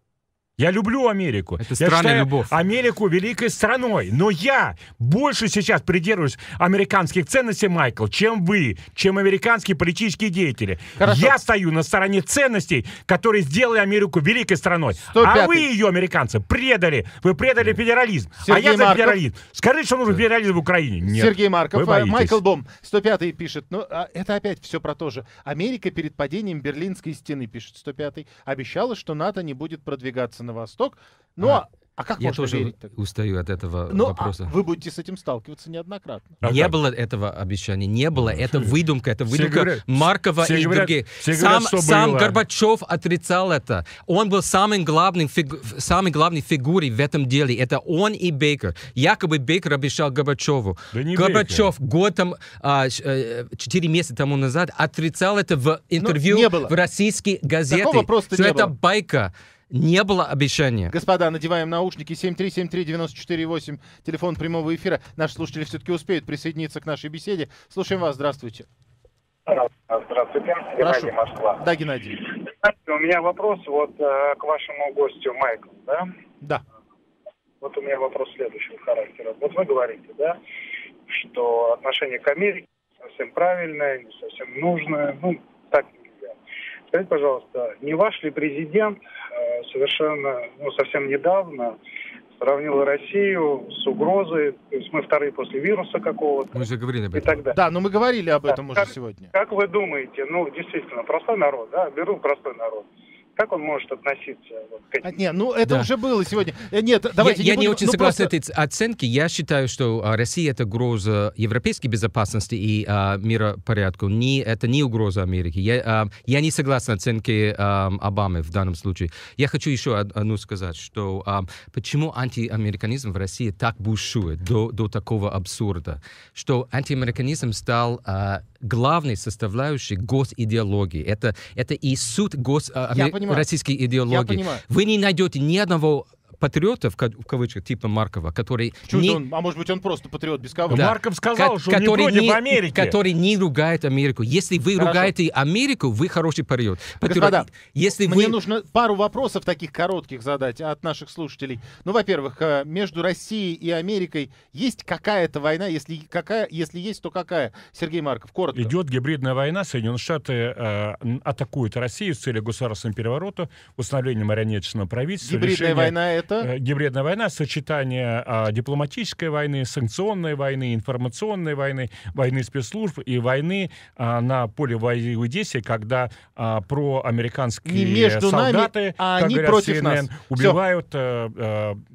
Я люблю Америку. Это я считаю любовь. Америку великой страной. Но я больше сейчас придерживаюсь американских ценностей, Майкл, чем вы, чем американские политические деятели. Хорошо. Я стою на стороне ценностей, которые сделали Америку великой страной. 105. А вы ее, американцы, предали. Вы предали федерализм. А Сергей а я за Марков. федерализм. Скажите, что нужен федерализм в Украине. Нет. Сергей Марков, а, Майкл Дом, 105-й пишет. Ну, а это опять все про то же. Америка перед падением Берлинской стены, пишет 105-й, обещала, что НАТО не будет продвигаться на восток. Но а. А как Я тоже верить -то? устаю от этого Но, а, вопроса. А вы будете с этим сталкиваться неоднократно. А не как? было этого обещания, не было. Это выдумка, это выдумка все Маркова все и говорят, других. Все сам говорят, сам Горбачев отрицал это. Он был самым главным, фигу, самой главной фигурой в этом деле. Это он и Бейкер. Якобы Бейкер обещал Горбачеву. Да не Горбачев Бейкер. год там, а, 4 э, месяца тому назад отрицал это в интервью в российской газете. Такого просто не это было. байка не было обещания. Господа, надеваем наушники 7373948, телефон прямого эфира. Наши слушатели все-таки успеют присоединиться к нашей беседе. Слушаем вас, здравствуйте. Здравствуйте, Геннадий Москва. Да, Геннадий. У меня вопрос вот э, к вашему гостю Майклу, да? Да. Вот у меня вопрос следующего характера. Вот вы говорите, да, что отношение к Америке совсем правильное, не совсем нужное, ну, Скажите, пожалуйста, не ваш ли президент э, совершенно, ну, совсем недавно сравнил Россию с угрозой, то есть мы вторые после вируса какого-то. Мы же говорили об этом. И так далее. Да, но мы говорили об этом да. уже сегодня. Как вы думаете, ну, действительно, простой народ, да, беру простой народ. Э, как он может относиться вот, к этим? А, нет, ну это да. уже было сегодня. Э, нет, давайте я, не, я будем, не очень ну, согласен просто... с этой оценкой. Я считаю, что а, Россия это угроза европейской безопасности и а, миропорядку. Не, это не угроза Америки. Я, а, я не согласен с оценкой а, Обамы в данном случае. Я хочу еще одну сказать, что а, почему антиамериканизм в России так бушует до, до такого абсурда, что антиамериканизм стал а, главной составляющей госидеологии. Это, это и суть гос... А, я а, понимаю, понимаю. российский идеологии, вы не найдете ни одного патриотов, в кавычках, типа Маркова, который... Чуть не... он, а может быть, он просто патриот без кавычек? Да. Марков сказал, Ко- что который не, не в Который не ругает Америку. Если вы Хорошо. ругаете Америку, вы хороший патриот. патриот. Господа, Если мне вы... нужно пару вопросов таких коротких задать от наших слушателей. Ну, во-первых, э, между Россией и Америкой есть какая-то война? Если, какая, если есть, то какая? Сергей Марков, коротко. Идет гибридная война. Соединенные Штаты э, атакуют Россию с целью государственного переворота, установления марионеточного правительства. Гибридная решения... война — это это? Э, гибридная война, сочетание а, дипломатической войны, санкционной войны, информационной войны, войны спецслужб и войны а, на поле боевых действий, когда а, проамериканские между солдаты, нами, а они говорят, против CNN, нас. убивают а,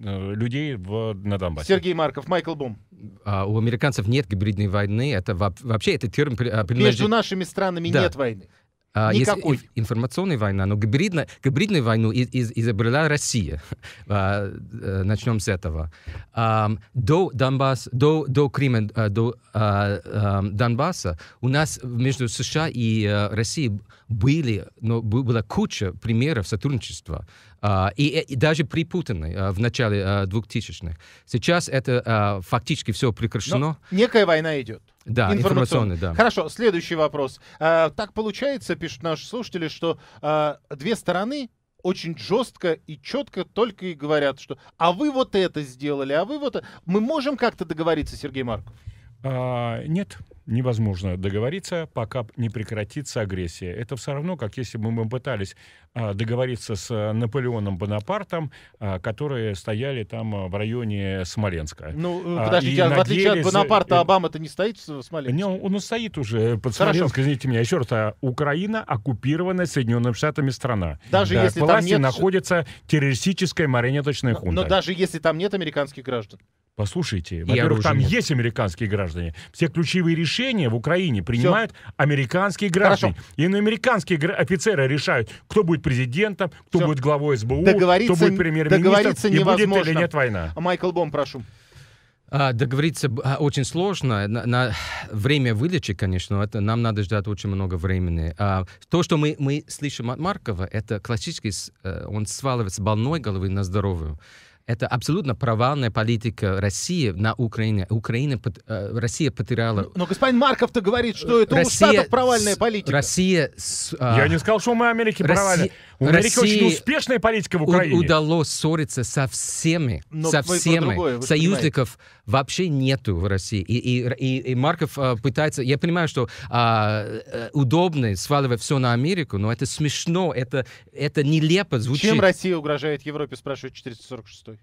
а, людей в, на Донбассе. Сергей Марков, Майкл Бум. А, у американцев нет гибридной войны. Это вообще это термин а, принадлежит... Между нашими странами да. нет войны. А, Никакой. Если информационная война, но гибридная, гибридную войну из, из, изобрела Россия. А, э, Начнем с этого. А, до, Донбасс, до, до Крыма, э, до эм, Донбасса у нас между США и э, Россией были, но была куча примеров сотрудничества. А, и, э, и даже при Путине э, в начале 2000-х. Э, Сейчас это фактически все прекращено. Но некая война идет. Да, информационный, да. Хорошо, следующий вопрос. А, так получается, пишут наши слушатели, что а, две стороны очень жестко и четко только и говорят, что а вы вот это сделали, а вы вот это. Мы можем как-то договориться, Сергей Марков? А, нет, невозможно договориться, пока не прекратится агрессия. Это все равно, как если бы мы пытались а, договориться с э, Наполеоном Бонапартом, а, которые стояли там э, в районе Смоленска. Ну, э, а, подождите, а, в отличие от Бонапарта, Обама-то не стоит в Смоленске? Не, он, он стоит уже под Хорошо. Смоленск, извините меня. Еще раз, Украина оккупированная Соединенными Штатами страна. Даже да, если власти там нет... находится террористическая марионеточная хунта. Но, но даже если там нет американских граждан? Послушайте, во-первых, там нет. есть американские граждане. Все ключевые решения в Украине принимают Все. американские граждане. Хорошо. И на американские офицеры решают, кто будет президентом, кто Все. будет главой СБУ, кто будет премьер-министром, и невозможно. будет или нет война. Майкл Бом, прошу. А, договориться а, очень сложно. На, на время выдачи, конечно, это, нам надо ждать очень много времени. А, то, что мы, мы слышим от Маркова, это классический, э, он сваливается больной головы на здоровую. Это абсолютно провальная политика России на Украине. Украина, э, Россия потеряла... Но ну, ну, господин Марков-то говорит, что это Россия, у Штатов провальная политика. Россия... А, Я не сказал, что мы Америки Россия... У Америки России очень успешная политика в Украине. удалось ссориться со всеми, Но со всеми. Другое, Союзников понимаете. вообще нету в России. И, и, и, и Марков а, пытается... Я понимаю, что а, э, удобно сваливать все на Америку, но это смешно, это, это нелепо звучит. Чем Россия угрожает Европе, спрашивает 446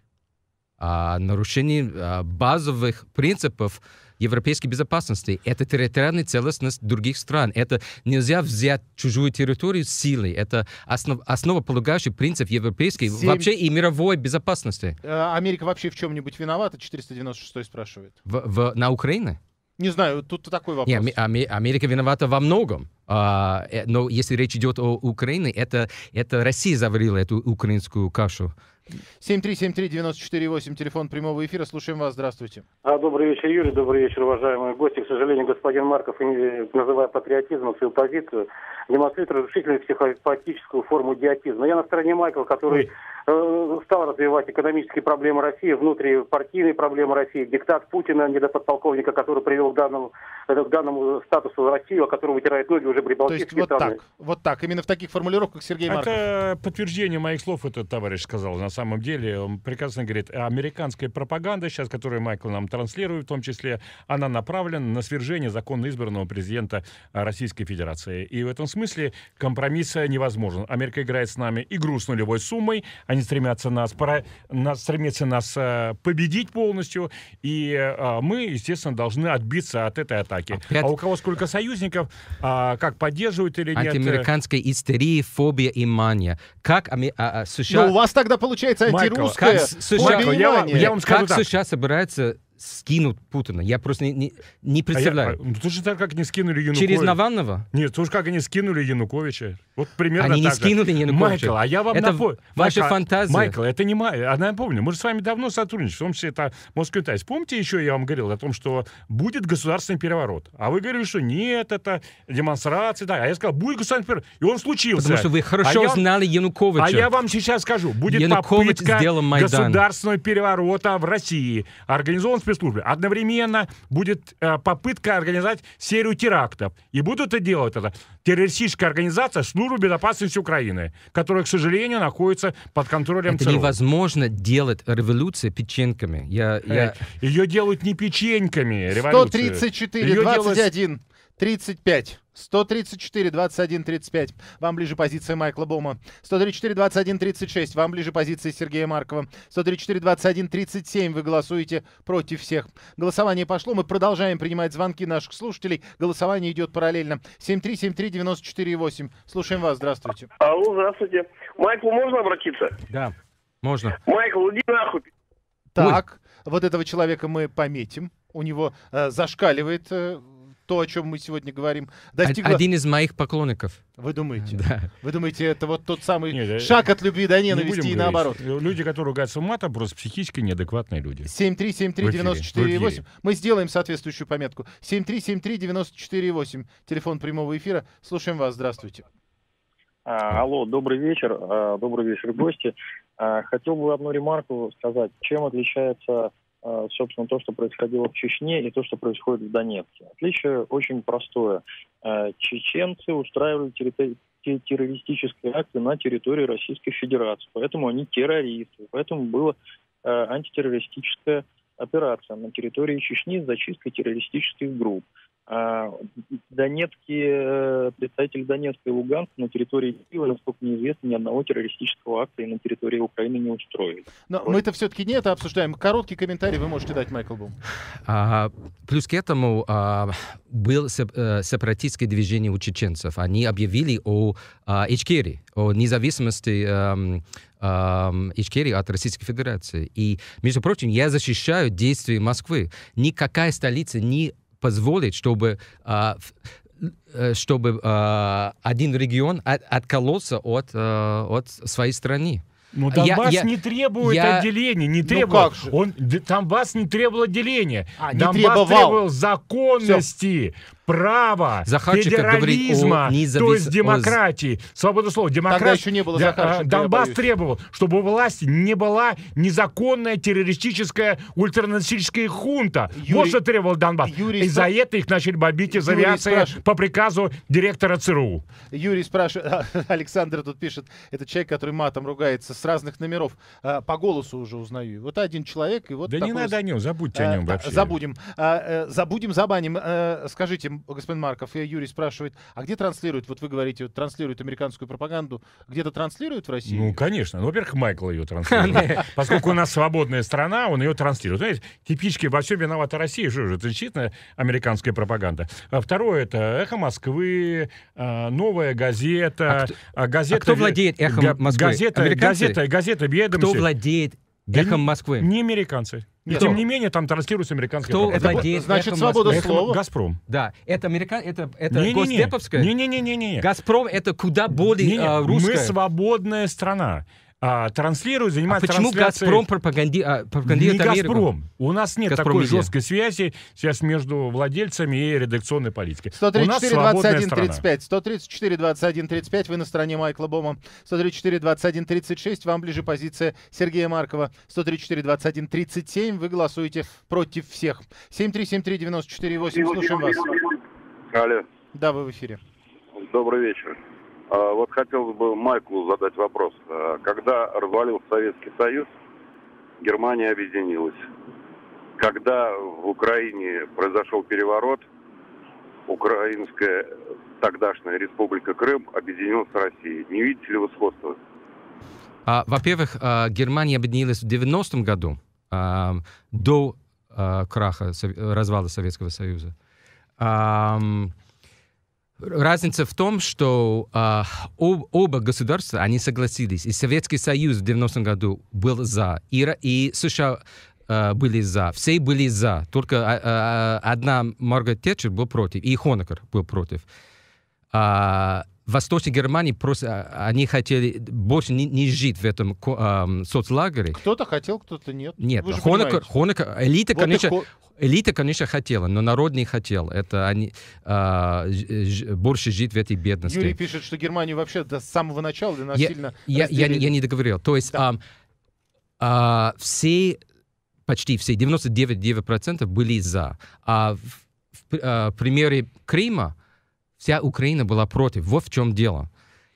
а, нарушение а, базовых принципов европейской безопасности, это территориальная целостность других стран, это нельзя взять чужую территорию силой, это основ, основополагающий принцип европейской 7... вообще и мировой безопасности. Э, Америка вообще в чем-нибудь виновата? 496 спрашивает. В, в, на Украине? Не знаю, тут такой вопрос. Не, Америка виновата во многом. А, э, но если речь идет о Украине, это, это Россия заварила эту украинскую кашу. 7373948, телефон прямого эфира. Слушаем вас. Здравствуйте. А, добрый вечер, Юрий. Добрый вечер, уважаемые гости. К сожалению, господин Марков, называя патриотизмом свою позицию, демонстрирует разрушительную психопатическую форму идиотизма. Я на стороне Майкла, который э, стал развивать экономические проблемы России, внутрипартийные проблемы России, диктат Путина, недоподполковника, который привел к данному, э, к данному статусу Россию, о а котором вытирает ноги уже прибалтийские страны. вот так, вот так, именно в таких формулировках Сергей Марков. Это подтверждение моих слов этот товарищ сказал, на самом самом деле, он прекрасно говорит, «А американская пропаганда сейчас, которую Майкл нам транслирует, в том числе, она направлена на свержение законно избранного президента Российской Федерации. И в этом смысле компромисса невозможен. Америка играет с нами игру с нулевой суммой, они стремятся нас, пора, нас, стремятся нас э, победить полностью, и э, мы, естественно, должны отбиться от этой атаки. Опять... А у кого сколько союзников, а, как поддерживают или нет? Э, Антиамериканская истерия, фобия и мания. Как а, а, США... Ну, у вас тогда получается получается антирусское как, США, я, я вам скажу как так. США собирается скинут Путина. Я просто не, не, не а представляю. А я, а, точно так, как не скинули Януковича. Через Навального? Нет, тоже как они скинули Януковича. Вот примерно Они так не скинули Януковича. Майкл, а я вам это напомню. ваша Майкл, фантазия. Майкл, это не моя. Она а, напомню. Мы же с вами давно сотрудничаем. В том числе это Moscow тайс. Помните еще я вам говорил о том, что будет государственный переворот? А вы говорили, что нет, это демонстрации. Да. А я сказал, будет государственный переворот. И он случился. Потому что вы а хорошо а я, знали Януковича. А я вам сейчас скажу. Будет Янукович попытка государственного переворота в России. Организован спецслужбы. Одновременно будет э, попытка организовать серию терактов. И будут это делать это террористическая организация Службы безопасности Украины, которая, к сожалению, находится под контролем Это ЦРУ. невозможно делать революцию печеньками. Я, я... Ее делают не печеньками. 134, 21. Делают... 35. 134, 21, 35. Вам ближе позиция Майкла Бома. 134, 21, 36. Вам ближе позиция Сергея Маркова. 134, 21, 37. Вы голосуете против всех. Голосование пошло. Мы продолжаем принимать звонки наших слушателей. Голосование идет параллельно. 73, 73, 94, 8. Слушаем вас. Здравствуйте. Алло, здравствуйте. Майклу можно обратиться? Да, можно. Майкл, иди нахуй. Так, Ой. вот этого человека мы пометим. У него э, зашкаливает... Э, то, о чем мы сегодня говорим, достигло... Один из моих поклонников. Вы думаете? Да. Вы думаете, это вот тот самый Нет, шаг от любви до ненависти не и наоборот? Говорить. Э, люди, которые ругаются матом, просто психически неадекватные люди. 7373948. Мы сделаем соответствующую пометку. 7373948. Телефон прямого эфира. Слушаем вас. Здравствуйте. А, а, алло, добрый вечер. А, добрый вечер, гости. А, хотел бы одну ремарку сказать. Чем отличается а, собственно, то, что происходило в Чечне и то, что происходит в Донецке. Отличие очень простое. А, чеченцы устраивали террористические акты на территории Российской Федерации, поэтому они террористы, поэтому была антитеррористическая операция на территории Чечни с зачисткой террористических групп. А, Донецкие, э, представители Донецка и Луганска на территории Киева, насколько мне известно, ни одного террористического акта и на территории Украины не устроили. Но вот. мы это все-таки не это обсуждаем. Короткий комментарий вы можете дать, Майкл Бум. А, плюс к этому а, было э, сепаратистское движение у чеченцев. Они объявили о а, Ичкерии, о независимости а, Ичкерии от Российской Федерации. И, между прочим, я защищаю действия Москвы. Никакая столица не позволить, чтобы а, э, чтобы а, один регион откололся от, э, от своей страны. Ну, Донбасс я, я, не требует я... отделения, не ну требует. Ну, как же? Он, Донбасс не требовал отделения. А, не Донбасс требовал, требовал законности. Все права, Захарчик, федерализма, о, независ... то есть демократии, о... свобода слова. Демократ... Тогда еще не было Захарченко, э, Донбасс требовал, чтобы у власти не была незаконная террористическая ультранационалистическая хунта. Юрий... Вот что требовал Донбасс. Юрий... И за это их начали бомбить из авиации спрашив... по приказу директора ЦРУ. Юрий спрашивает, а, Александр тут пишет, это человек, который матом ругается с разных номеров. А, по голосу уже узнаю. Вот один человек и вот Да не надо о нем, забудьте а, о э, нем вообще. Забудем. А, э, забудем, забаним. скажите, господин Марков и Юрий спрашивает, а где транслируют? Вот вы говорите, вот, транслируют американскую пропаганду. Где-то транслируют в России? Ну, конечно. Ну, во-первых, Майкл ее транслирует. Поскольку у нас свободная страна, он ее транслирует. Знаете, типички во всем виновата Россия. Что же, это действительно американская пропаганда. А второе, это «Эхо Москвы», а, «Новая газета». А газета а кто владеет «Эхо Москвы»? Газета, газета, газета «Ведомости». Кто владеет Эхом Москвы. Не американцы. И Кто? тем не менее, там транслируется американский Кто это владеет Значит, свобода Москвы. слова. «Газпром». Да, это американ... это, это не, не Не-не-не. «Газпром» — это куда более не, не. А, э, русская. Мы свободная страна а, транслирует, занимает а почему трансляцией... Газпром пропаганди... а, пропагандирует Не Америку? Газпром. У нас нет Газпром такой медиа. жесткой связи сейчас между владельцами и редакционной политикой. 134 21 35. 134 21 35. Вы на стороне Майкла Бома. 134 21 36. Вам ближе позиция Сергея Маркова. 134 21 37. Вы голосуете против всех. 7373 94 8. Слушаем вас. Алло. Да, вы в эфире. Добрый вечер. А, вот хотелось бы Майклу задать вопрос. А, когда развалился Советский Союз, Германия объединилась. Когда в Украине произошел переворот, украинская тогдашняя республика Крым объединилась с Россией. Не видите ли вы сходства? А, во-первых, а, Германия объединилась в 90-м году, а, до а, краха, развала Советского Союза. Um, Разница в том, что э, об, оба государства, они согласились. И Советский Союз в 90-м году был за, и, и США э, были за. Все были за, только э, одна Маргарет Тетчер была против, и Хонекер был против. Э, в Восточной Германии просто а, они хотели больше не, не жить в этом э, соцлагере. Кто-то хотел, кто-то нет. Нет, Вы Хонекер, элита, вот конечно, их... элита, конечно, хотела, но народ не хотел. Это они э, ж, больше жить в этой бедности. Юрий пишет, что Германию вообще до самого начала она я, сильно я, я, я, я не договорил. То есть да. э, э, все, почти все, 99,9% были за. А в, в, э, примере Крыма вся Украина была против. Вот в чем дело.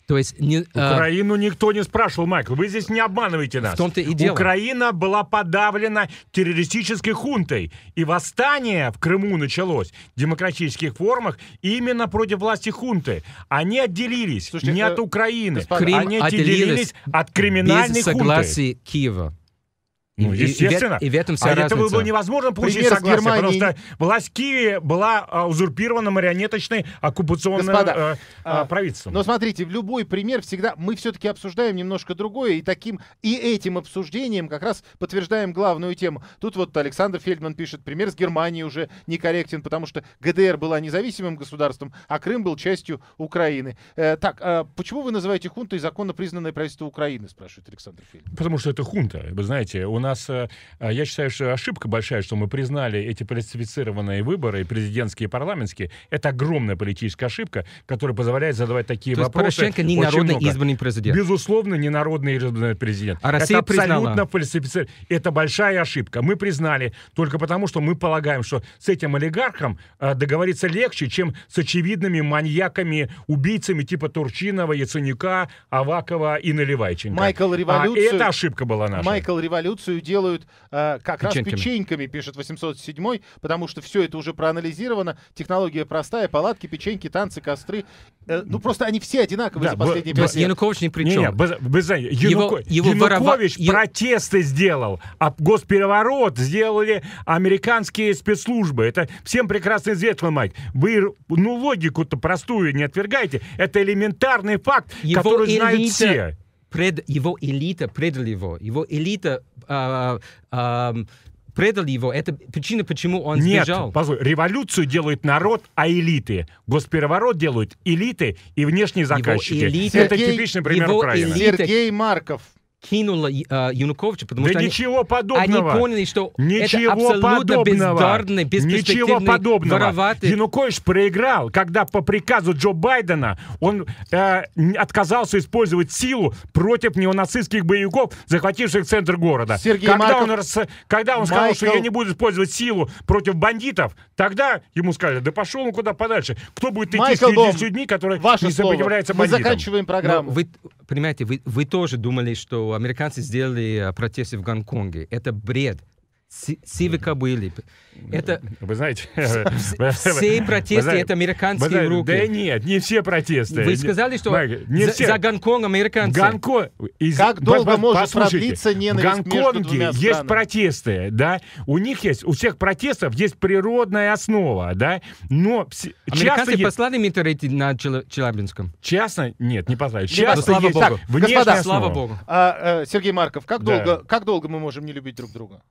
То есть не, а, Украину э... никто не спрашивал, Майкл. Вы здесь не обманываете нас. В том-то и дело. Украина была подавлена террористической хунтой. И восстание в Крыму началось в демократических формах именно против власти хунты. Они отделились Слушайте, не э... от Украины. Крым они отделились, от криминальной без хунты. согласия Киева. Ну, и, естественно. И, в этом вся а разница. это было невозможно получить Пример согласие, Германии... потому что власть Киеве была а, узурпирована марионеточной оккупационным Господа, э, а, а, правительством. Но смотрите, в любой пример всегда мы все-таки обсуждаем немножко другое, и таким и этим обсуждением как раз подтверждаем главную тему. Тут вот Александр Фельдман пишет, пример с Германией уже некорректен, потому что ГДР была независимым государством, а Крым был частью Украины. Э, так, э, почему вы называете хунтой законно признанное правительство Украины, спрашивает Александр Фельдман. Потому что это хунта, вы знаете, он нас, э, э, я считаю, что ошибка большая, что мы признали эти фальсифицированные выборы, и президентские, и парламентские. Это огромная политическая ошибка, которая позволяет задавать такие То вопросы. Порошенко не народный много. избранный президент. Безусловно, не народный избранный президент. А Россия это абсолютно фальсифицировано. Это большая ошибка. Мы признали только потому, что мы полагаем, что с этим олигархом э, договориться легче, чем с очевидными маньяками, убийцами типа Турчинова, Яценюка, Авакова и Наливайченко. Майкл, а революцию... А это ошибка была наша. Майкл революцию Конституцию делают э, как печеньками. раз печеньками, пишет 807 потому что все это уже проанализировано, технология простая, палатки, печеньки, танцы, костры. Э, ну, просто они все одинаковые да, за последние пять лет. Янукович не при чем. Не, не, без, без, Януко... его, его Янукович ворова... протесты сделал, а госпереворот сделали американские спецслужбы. Это всем прекрасно известно, Майк. Вы, ну, логику-то простую не отвергайте. Это элементарный факт, его который знают все пред его элита предали его. Его элита а, а, предали его. Это причина, почему он Нет, сбежал. Нет, позволь, революцию делают народ, а элиты. Госпереворот делают элиты и внешние заказчики. Его элита, это типичный пример его Украины. Элита, Сергей Марков кинула э, Януковича, потому да что ничего они, подобного. они поняли, что ничего это абсолютно подобного. бездарный, Ничего подобного. Вороватый. Янукович проиграл, когда по приказу Джо Байдена он э, отказался использовать силу против неонацистских боевиков, захвативших центр города. Сергей когда Марков, он, рас... когда он Майкл... сказал, что я не буду использовать силу против бандитов, тогда ему сказали, да пошел он куда подальше. Кто будет идти Майкл с 50 людьми, которые Ваше не сопротивляются слово. бандитам? Мы заканчиваем программу. Но вы, понимаете, вы, вы тоже думали, что американцы сделали э, протесты в Гонконге. Это бред. Сивы кобыли. Это... Вы знаете... Все протесты — это американские руки. Да нет, не все протесты. Вы сказали, что за, все. Гонконг американцы. Гонконг... Как долго может продлиться ненависть в Гонконге есть протесты, да? У них есть... У всех протестов есть природная основа, да? Но... Американцы есть... послали метеориты на Челябинском? Честно, Нет, не послали. Честно, слава есть... Богу. Господа, слава богу. А, э, Сергей Марков, как, долго, как долго мы можем не любить друг друга?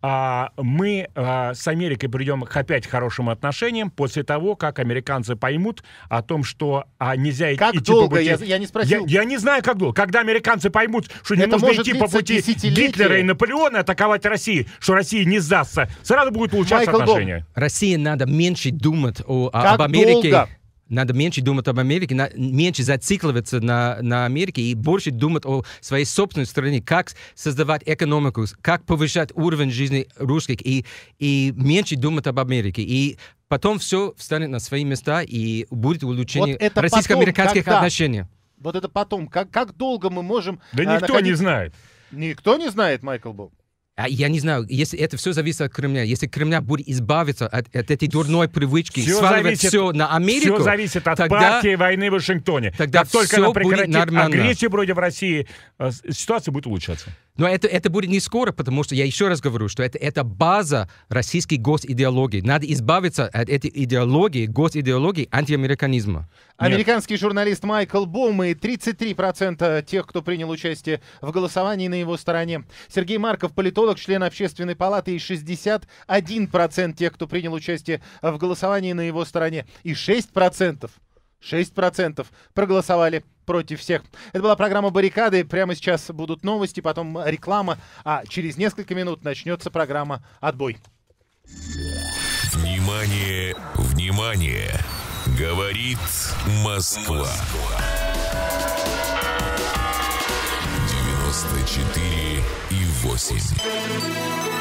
а, мы а, с Америкой придем к опять хорошим отношениям после того, как американцы поймут о том, что а, нельзя как идти долго? по пути... Я, я не спросил. Я, я не знаю, как долго. Когда американцы поймут, что не Это нужно идти по пути Гитлера и Наполеона атаковать Россию, что Россия не сдастся, сразу будет улучшаться Майкл отношения. Дом. России надо меньше думать о, как об Америке. Долго? надо меньше думать об Америке, на, меньше зацикливаться на, на Америке и больше думать о своей собственной стране, как создавать экономику, как повышать уровень жизни русских и, и меньше думать об Америке. И потом все встанет на свои места и будет улучшение вот российско-американских отношений. Вот это потом. Как, как долго мы можем... Да а, никто находить... не знает. Никто не знает, Майкл Бог. А я не знаю, если это все зависит от Кремля. Если Кремля будет избавиться от, от этой дурной привычки, все сваливать зависит, все на Америку, все зависит от тогда, партии войны в Вашингтоне. Тогда как только она прекратит агрессию в России, э, ситуация будет улучшаться. Но это, это будет не скоро, потому что я еще раз говорю, что это, это база российской госидеологии. Надо избавиться от этой идеологии, госидеологии антиамериканизма. Американский Нет. журналист Майкл Бум и 33% тех, кто принял участие в голосовании на его стороне. Сергей Марков, политолог, член общественной палаты, и 61% тех, кто принял участие в голосовании на его стороне. И 6%, 6% проголосовали против всех. Это была программа «Баррикады». Прямо сейчас будут новости, потом реклама. А через несколько минут начнется программа «Отбой». Внимание, внимание! Говорит Москва. 94 и 8.